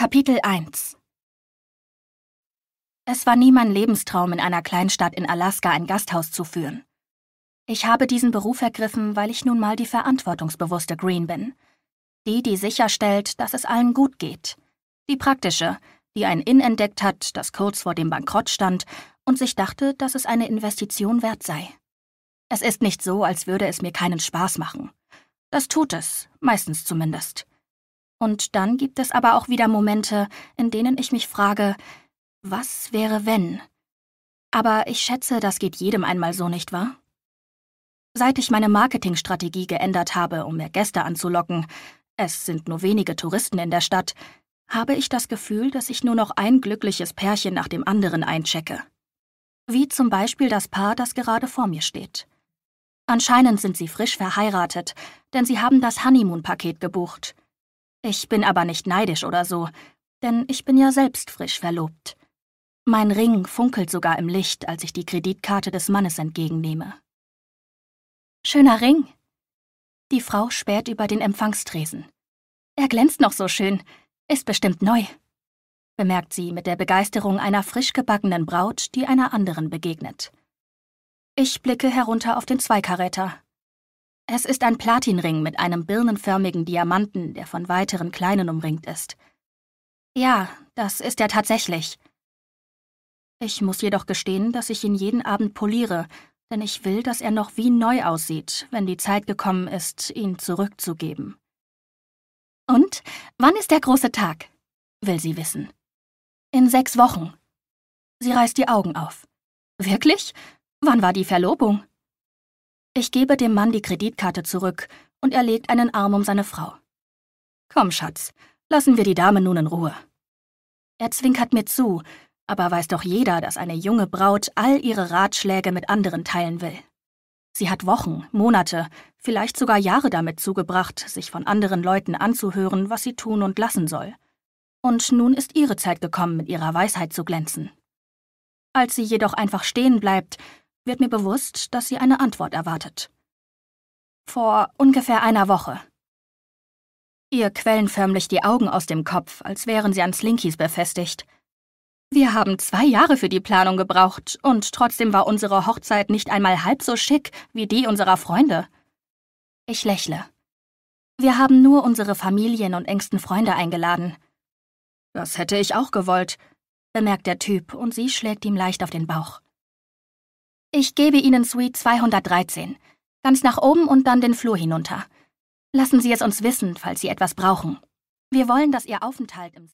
Kapitel 1 Es war nie mein Lebenstraum, in einer Kleinstadt in Alaska ein Gasthaus zu führen. Ich habe diesen Beruf ergriffen, weil ich nun mal die verantwortungsbewusste Green bin. Die, die sicherstellt, dass es allen gut geht. Die praktische, die ein Inn entdeckt hat, das kurz vor dem Bankrott stand und sich dachte, dass es eine Investition wert sei. Es ist nicht so, als würde es mir keinen Spaß machen. Das tut es, meistens zumindest. Und dann gibt es aber auch wieder Momente, in denen ich mich frage, was wäre wenn? Aber ich schätze, das geht jedem einmal so, nicht wahr? Seit ich meine Marketingstrategie geändert habe, um mehr Gäste anzulocken, es sind nur wenige Touristen in der Stadt, habe ich das Gefühl, dass ich nur noch ein glückliches Pärchen nach dem anderen einchecke. Wie zum Beispiel das Paar, das gerade vor mir steht. Anscheinend sind sie frisch verheiratet, denn sie haben das Honeymoon-Paket gebucht. Ich bin aber nicht neidisch oder so, denn ich bin ja selbst frisch verlobt. Mein Ring funkelt sogar im Licht, als ich die Kreditkarte des Mannes entgegennehme. Schöner Ring. Die Frau späht über den Empfangstresen. Er glänzt noch so schön, ist bestimmt neu, bemerkt sie mit der Begeisterung einer frisch gebackenen Braut, die einer anderen begegnet. Ich blicke herunter auf den Zweikaräter. Es ist ein Platinring mit einem birnenförmigen Diamanten, der von weiteren kleinen umringt ist. Ja, das ist er tatsächlich. Ich muss jedoch gestehen, dass ich ihn jeden Abend poliere, denn ich will, dass er noch wie neu aussieht, wenn die Zeit gekommen ist, ihn zurückzugeben. Und wann ist der große Tag? will sie wissen. In sechs Wochen. Sie reißt die Augen auf. Wirklich? Wann war die Verlobung? Ich gebe dem Mann die Kreditkarte zurück und er legt einen Arm um seine Frau. Komm, Schatz, lassen wir die Dame nun in Ruhe. Er zwinkert mir zu, aber weiß doch jeder, dass eine junge Braut all ihre Ratschläge mit anderen teilen will. Sie hat Wochen, Monate, vielleicht sogar Jahre damit zugebracht, sich von anderen Leuten anzuhören, was sie tun und lassen soll. Und nun ist ihre Zeit gekommen, mit ihrer Weisheit zu glänzen. Als sie jedoch einfach stehen bleibt wird mir bewusst, dass sie eine Antwort erwartet. Vor ungefähr einer Woche. Ihr quellen förmlich die Augen aus dem Kopf, als wären sie an Slinkies befestigt. Wir haben zwei Jahre für die Planung gebraucht und trotzdem war unsere Hochzeit nicht einmal halb so schick wie die unserer Freunde. Ich lächle. Wir haben nur unsere Familien und engsten Freunde eingeladen. Das hätte ich auch gewollt, bemerkt der Typ und sie schlägt ihm leicht auf den Bauch. Ich gebe Ihnen Suite 213. Ganz nach oben und dann den Flur hinunter. Lassen Sie es uns wissen, falls Sie etwas brauchen. Wir wollen, dass Ihr Aufenthalt im